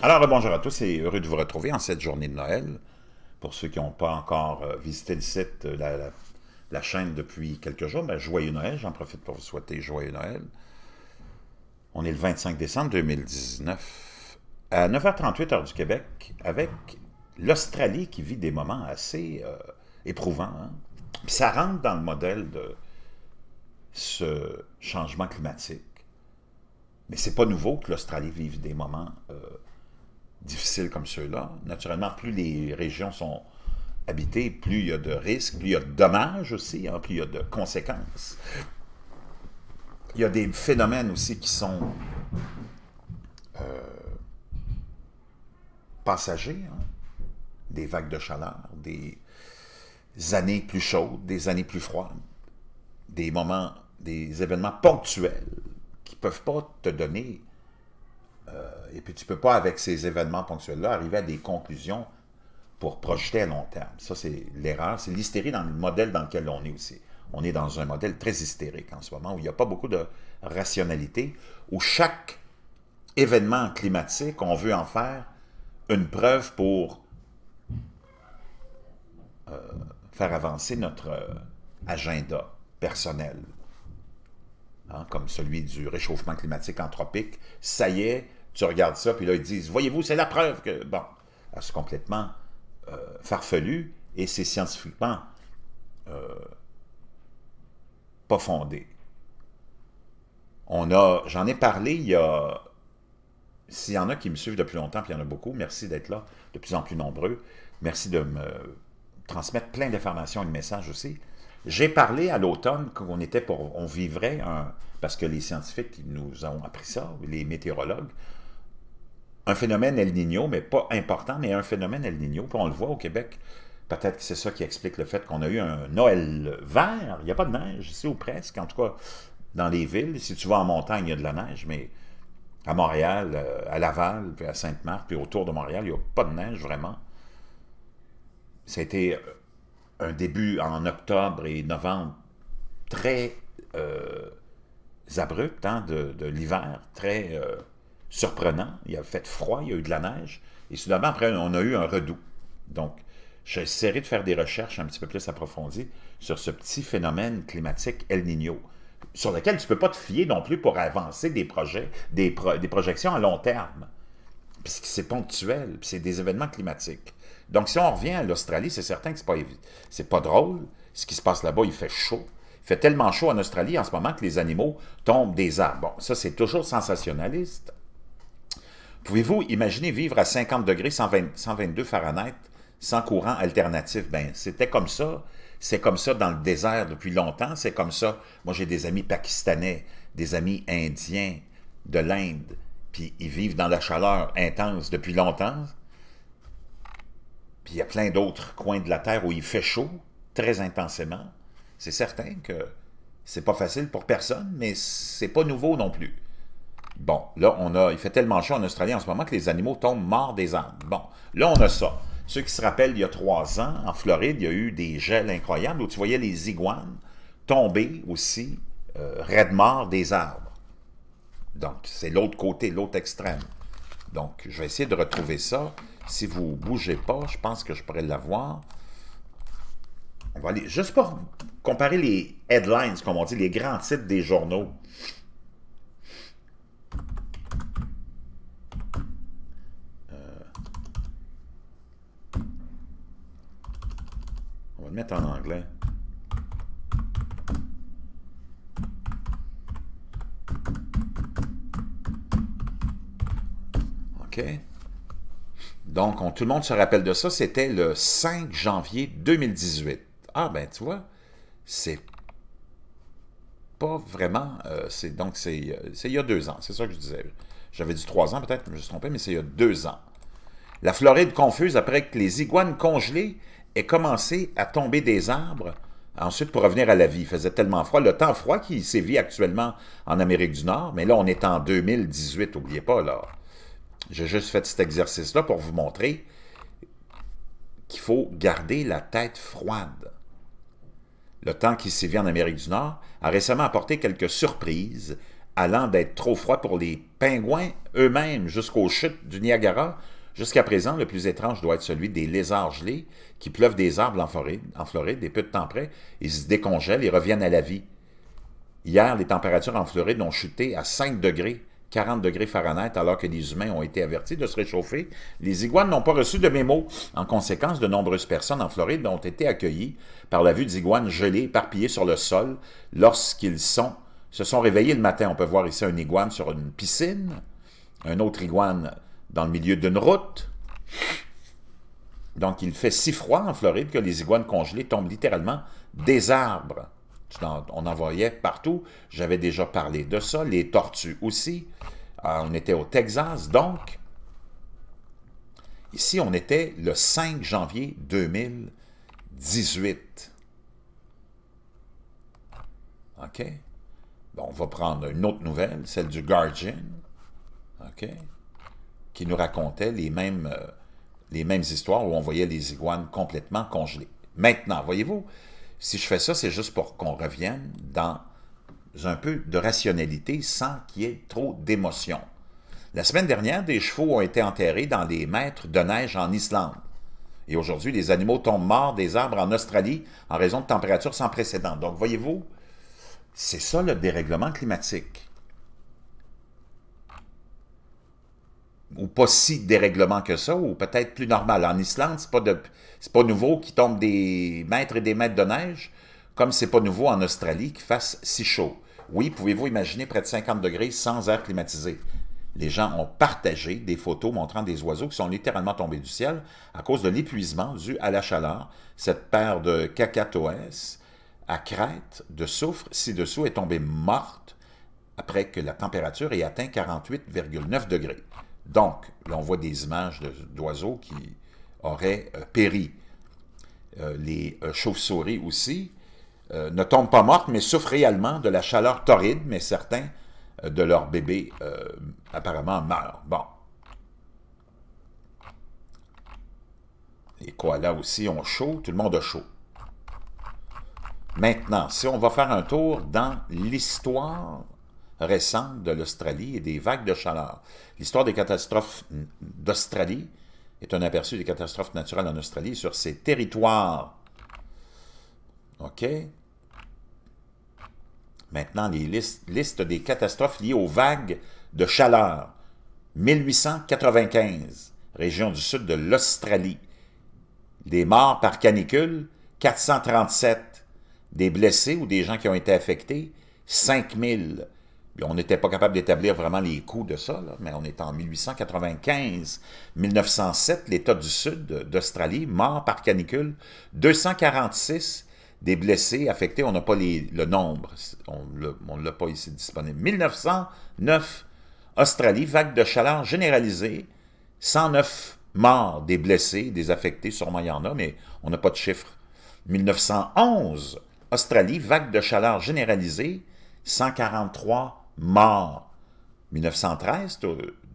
Alors, bonjour à tous et heureux de vous retrouver en cette journée de Noël. Pour ceux qui n'ont pas encore euh, visité le site, euh, la, chaîne depuis quelques jours, mais ben, joyeux Noël, j'en profite pour vous souhaiter joyeux Noël. On est le 25 décembre 2019, à 9h38 heure du Québec, avec l'Australie qui vit des moments assez euh, éprouvants. Hein. ça rentre dans le modèle de ce changement climatique. Mais c'est pas nouveau que l'Australie vive des moments difficiles comme ceux-là, naturellement, plus les régions sont habitées, plus il y a de risques, plus il y a de dommages aussi, hein, plus il y a de conséquences. Il y a des phénomènes aussi qui sont euh, passagers, hein. des vagues de chaleur, des années plus chaudes, des années plus froides, des moments, des événements ponctuels qui ne peuvent pas te donner euh, euh, et puis tu ne peux pas, avec ces événements ponctuels-là, arriver à des conclusions pour projeter à long terme. Ça, c'est l'erreur, c'est l'hystérie dans le modèle dans lequel on est aussi. On est dans un modèle très hystérique en ce moment, où il n'y a pas beaucoup de rationalité, où chaque événement climatique, on veut en faire une preuve pour euh, faire avancer notre euh, agenda personnel, hein, comme celui du réchauffement climatique anthropique. Ça y est, tu regardes ça, puis là, ils disent, voyez-vous, c'est la preuve que... Bon, ah, c'est complètement euh, farfelu et c'est scientifiquement euh, pas fondé. On a, j'en ai parlé il y a, s'il y en a qui me suivent depuis longtemps, puis il y en a beaucoup, merci d'être là, de plus en plus nombreux. Merci de me transmettre plein d'informations et de messages aussi. J'ai parlé à l'automne qu'on était pour, on vivrait un, parce que les scientifiques nous ont appris ça, les météorologues, un phénomène El Niño, mais pas important, mais un phénomène El Niño. Puis on le voit au Québec. Peut-être que c'est ça qui explique le fait qu'on a eu un Noël vert. Il n'y a pas de neige ici ou presque. En tout cas, dans les villes, si tu vas en montagne, il y a de la neige, mais à Montréal, euh, à Laval, puis à Sainte-Marthe, puis autour de Montréal, il n'y a pas de neige vraiment. Ça a été euh, un début en octobre et novembre très euh, abrupt hein, de, l'hiver, très surprenant. Il a fait froid, il y a eu de la neige. Et soudainement, après, on a eu un redout. Donc, j'essaierai de faire des recherches un petit peu plus approfondies sur ce petit phénomène climatique El Niño, sur lequel tu ne peux pas te fier non plus pour avancer des projets, des, des projections à long terme. Puisque c'est ponctuel, puis c'est des événements climatiques. Donc, si on revient à l'Australie, c'est certain que ce n'est pas, c'est pas drôle. Ce qui se passe là-bas, il fait chaud. Il fait tellement chaud en Australie en ce moment que les animaux tombent des arbres. Bon, ça, c'est toujours sensationnaliste. Pouvez-vous imaginer vivre à 50 degrés, 122 Fahrenheit, sans courant alternatif? Ben, c'était comme ça. C'est comme ça dans le désert depuis longtemps. C'est comme ça. Moi, j'ai des amis pakistanais, des amis indiens de l'Inde, puis ils vivent dans la chaleur intense depuis longtemps. Puis il y a plein d'autres coins de la Terre où il fait chaud, très intensément. C'est certain que c'est pas facile pour personne, mais c'est pas nouveau non plus. Bon, là, on a, il fait tellement chaud en Australie en ce moment que les animaux tombent morts des arbres. Bon, là, on a ça. Ceux qui se rappellent, il y a trois ans, en Floride, il y a eu des gels incroyables où tu voyais les iguanes tomber aussi euh, raide des arbres. Donc, c'est l'autre côté, l'autre extrême. Donc, je vais essayer de retrouver ça. Si vous ne bougez pas, je pense que je pourrais l'avoir. On va aller, juste pour comparer les headlines, comme on dit, les grands titres des journaux. mettre en anglais. OK. Donc, tout le monde se rappelle de ça. C'était le 5 janvier 2018. Ah, ben, tu vois, c'est pas vraiment... Euh, donc, euh, c'est il y a deux ans. C'est ça que je disais. J'avais dit trois ans peut-être, je me suis trompé, mais c'est il y a deux ans. La Floride confuse après que les iguanes congelées commencé à tomber des arbres ensuite pour revenir à la vie. Il faisait tellement froid. Le temps froid qui sévit actuellement en Amérique du Nord, mais là, on est en 2018, n'oubliez pas, là. J'ai juste fait cet exercice-là pour vous montrer qu'il faut garder la tête froide. Le temps qui sévit en Amérique du Nord a récemment apporté quelques surprises, allant d'être trop froid pour les pingouins eux-mêmes jusqu'aux chutes du Niagara, Jusqu'à présent, le plus étrange doit être celui des lézards gelés qui pleuvent des arbres en Floride, en Floride et peu de temps près, ils se décongèlent et reviennent à la vie. Hier, les températures en Floride ont chuté à 5 degrés, 40 degrés Fahrenheit, alors que les humains ont été avertis de se réchauffer. Les iguanes n'ont pas reçu de mémo. En conséquence, de nombreuses personnes en Floride ont été accueillies par la vue d'iguanes gelées, éparpillées sur le sol, lorsqu'ils sont, se sont réveillés le matin. On peut voir ici un iguane sur une piscine, un autre iguane dans le milieu d'une route. Donc, il fait si froid en Floride que les iguanes congelées tombent littéralement des arbres. On en voyait partout. J'avais déjà parlé de ça. Les tortues aussi. Euh, on était au Texas. Donc, ici, on était le 5 janvier 2018. OK? Bon, on va prendre une autre nouvelle, celle du Guardian. OK? qui nous racontait les mêmes, euh, les mêmes histoires où on voyait les iguanes complètement congelées. Maintenant, voyez-vous, si je fais ça, c'est juste pour qu'on revienne dans un peu de rationalité sans qu'il y ait trop d'émotion. La semaine dernière, des chevaux ont été enterrés dans les mètres de neige en Islande. Et aujourd'hui, les animaux tombent morts des arbres en Australie en raison de températures sans précédent. Donc, voyez-vous, c'est ça le dérèglement climatique. ou pas si dérèglement que ça, ou peut-être plus normal. En Islande, c'est pas, pas nouveau qu'il tombe des mètres et des mètres de neige, comme c'est pas nouveau en Australie qu'il fasse si chaud. Oui, pouvez-vous imaginer près de 50 degrés sans air climatisé? Les gens ont partagé des photos montrant des oiseaux qui sont littéralement tombés du ciel à cause de l'épuisement dû à la chaleur. Cette paire de cacatoès à crête de soufre ci-dessous est tombée morte après que la température ait atteint 48,9 degrés. Donc, là, on voit des images d'oiseaux qui auraient euh, péri. Euh, les euh, chauves-souris aussi ne tombent pas mortes, mais souffrent réellement de la chaleur torride, mais certains de leurs bébés apparemment meurent. Bon. Les koalas aussi ont chaud, tout le monde a chaud. Maintenant, si on va faire un tour dans l'histoire récentes de l'Australie et des vagues de chaleur. L'histoire des catastrophes d'Australie est un aperçu des catastrophes naturelles en Australie sur ces territoires. OK? Maintenant, les listes, listes des catastrophes liées aux vagues de chaleur. 1895, région du sud de l'Australie. Des morts par canicule, 437. Des blessés ou des gens qui ont été affectés, 5000 on n'était pas capable d'établir vraiment les coûts de ça, mais on est en 1895. 1907, l'État du Sud d'Australie, mort par canicule, 246 des blessés affectés, on n'a pas le nombre, on ne l'a pas ici disponible. 1909, Australie, vague de chaleur généralisée, 109 morts, des blessés, des affectés, sûrement il y en a, mais on n'a pas de chiffre. 1911, Australie, vague de chaleur généralisée, 143 morts. 1913,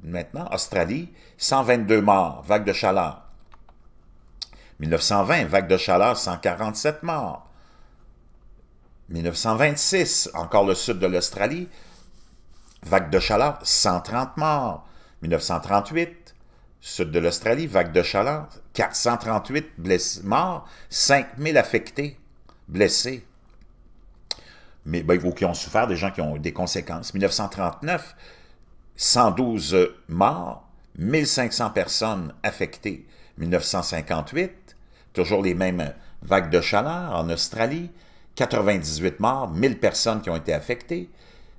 maintenant, Australie, 122 morts, vague de chaleur. 1920, vague de chaleur, 147 morts. 1926, encore le sud de l'Australie, vague de chaleur, 130 morts. 1938, sud de l'Australie, vague de chaleur, 438 blessés, morts, 5000 affectés, blessés mais, ben, ou qui ont souffert, des gens qui ont eu des conséquences. 1939, 112 euh, morts, 1500 personnes affectées. 1958, toujours les mêmes euh, vagues de chaleur en Australie, 98 morts, 1000 personnes qui ont été affectées.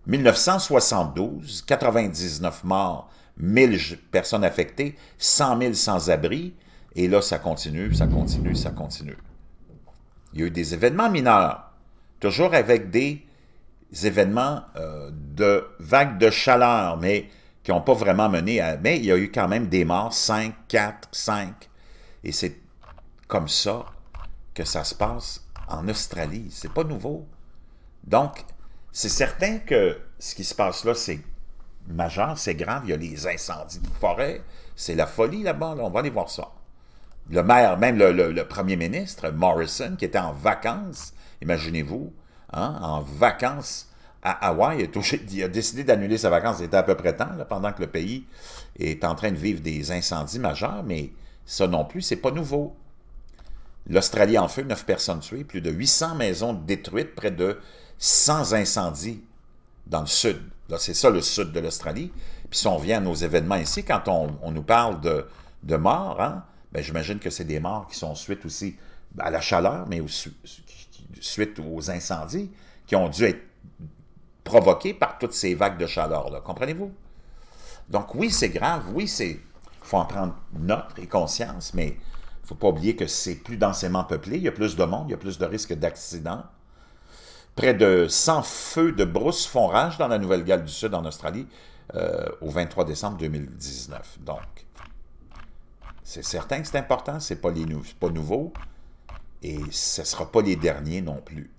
1972, 99 morts, 1000 personnes affectées, 100 000 sans-abri. Et là, ça continue, ça continue, ça continue. Il y a eu des événements mineurs toujours avec des événements euh, de vagues de chaleur, mais qui n'ont pas vraiment mené à... Mais il y a eu quand même des morts, 5, 4, 5. Et c'est comme ça que ça se passe en Australie. Ce n'est pas nouveau. Donc, c'est certain que ce qui se passe là, c'est majeur, c'est grave. Il y a les incendies de forêt. C'est la folie là-bas. On va aller voir ça. Le maire, même le premier ministre, Morrison, qui était en vacances, Imaginez-vous, hein, en vacances à Hawaï, il a décidé d'annuler sa vacance, était à peu près temps, pendant que le pays est en train de vivre des incendies majeurs, mais ça non plus, c'est pas nouveau. L'Australie en feu, 9 personnes tuées, plus de 800 maisons détruites, près de 100 incendies dans le sud. C'est ça le sud de l'Australie. Puis si on vient à nos événements ici, quand on, nous parle de, de morts, hein, ben, j'imagine que c'est des morts qui sont suite aussi à la chaleur, mais aussi, suite aux incendies qui ont dû être provoqués par toutes ces vagues de chaleur-là. Comprenez-vous? Donc oui, c'est grave, oui, c'est faut en prendre note et conscience, mais il ne faut pas oublier que c'est plus densément peuplé, il y a plus de monde, il y a plus de risques d'accidents. Près de 100 feux de brousse font rage dans la Nouvelle-Galles du Sud en Australie euh, au 23 décembre 2019. Donc, c'est certain que c'est important, c'est pas, pas nouveau, et ce ne sera pas les derniers non plus.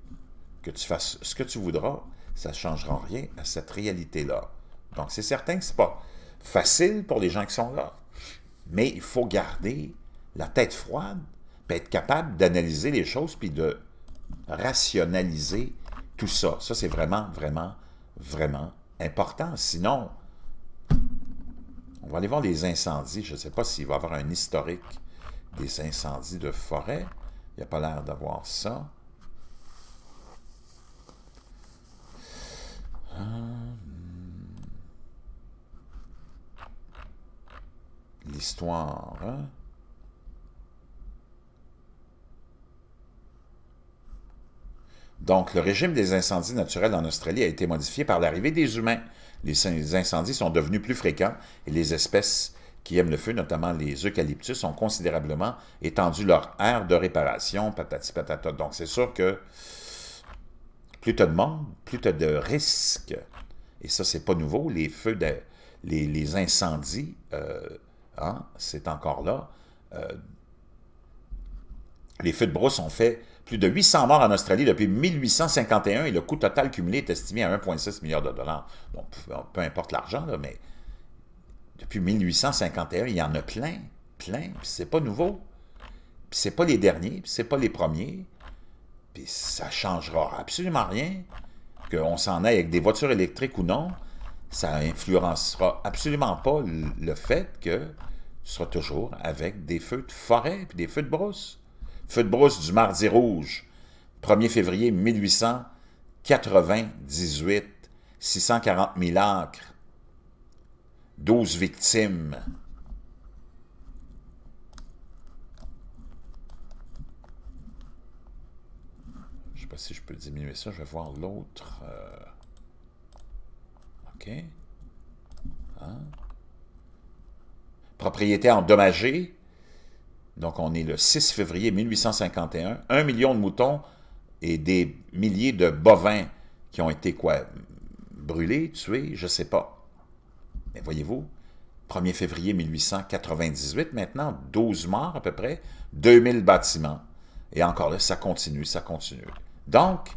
Que tu fasses ce que tu voudras, ça ne changera rien à cette réalité-là. Donc, c'est certain que ce n'est pas facile pour les gens qui sont là. Mais il faut garder la tête froide, puis être capable d'analyser les choses, puis de rationaliser tout ça. Ça, c'est vraiment, vraiment, vraiment important. Sinon, on va aller voir les incendies. Je ne sais pas s'il va y avoir un historique des incendies de forêt. Il n'y a pas l'air d'avoir ça. Euh, hmm. L'histoire. Hein. Donc, le régime des incendies naturels en Australie a été modifié par l'arrivée des humains. Les incendies sont devenus plus fréquents et les espèces qui aiment le feu, notamment les eucalyptus, ont considérablement étendu leur aire de réparation, patati patata. Donc, c'est sûr que plus tu as de monde, plus tu as de risques. Et ça, c'est pas nouveau. Les feux, de, les, incendies, euh, hein, c'est encore là. Euh, les feux de brousse ont fait plus de 800 morts en Australie depuis 1851 et le coût total cumulé est estimé à 1,6 milliard de dollars. Donc, peu importe l'argent, mais depuis 1851, il y en a plein, plein, puis c'est pas nouveau. Puis c'est pas les derniers, puis c'est pas les premiers. Puis ça changera absolument rien. Qu'on s'en aille avec des voitures électriques ou non, ça influencera absolument pas le fait que ce sera toujours avec des feux de forêt puis des feux de brousse. Feux de brousse du Mardi Rouge, 1er février 1898, 640 000 acres 12 victimes. Je sais pas si je peux diminuer ça. Je vais voir l'autre. Euh, OK. Hein? Propriété endommagée. Donc, on est le 6 février 1851. Un million de moutons et des milliers de bovins qui ont été quoi? Brûlés, tués, je ne sais pas. Mais voyez-vous, 1er février 1898 maintenant, 12 morts à peu près, 2000 bâtiments. Et encore là, ça continue, ça continue. Donc,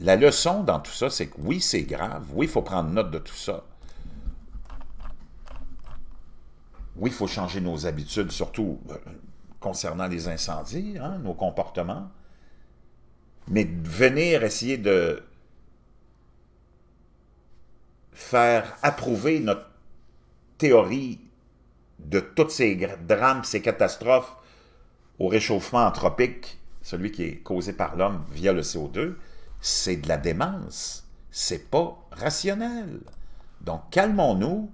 la leçon dans tout ça, c'est que oui, c'est grave, oui, il faut prendre note de tout ça. Oui, il faut changer nos habitudes, surtout euh, concernant les incendies, hein, nos comportements. Mais venir essayer de faire approuver notre théorie de tous ces drames, ces catastrophes au réchauffement anthropique, celui qui est causé par l'homme via le CO2, c'est de la démence. C'est pas rationnel. Donc, calmons-nous,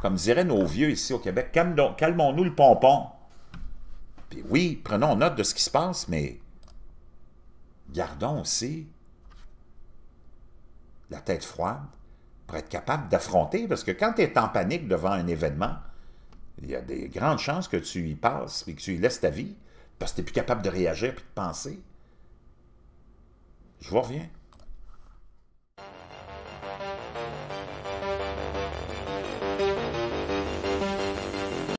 comme diraient nos vieux ici au Québec, calmons-nous le pompon. Puis oui, prenons note de ce qui se passe, mais gardons aussi la tête froide, pour être capable d'affronter, parce que quand tu es en panique devant un événement, il y a des grandes chances que tu y passes et que tu y laisses ta vie, parce que tu n'es plus capable de réagir et de penser. Je vous reviens.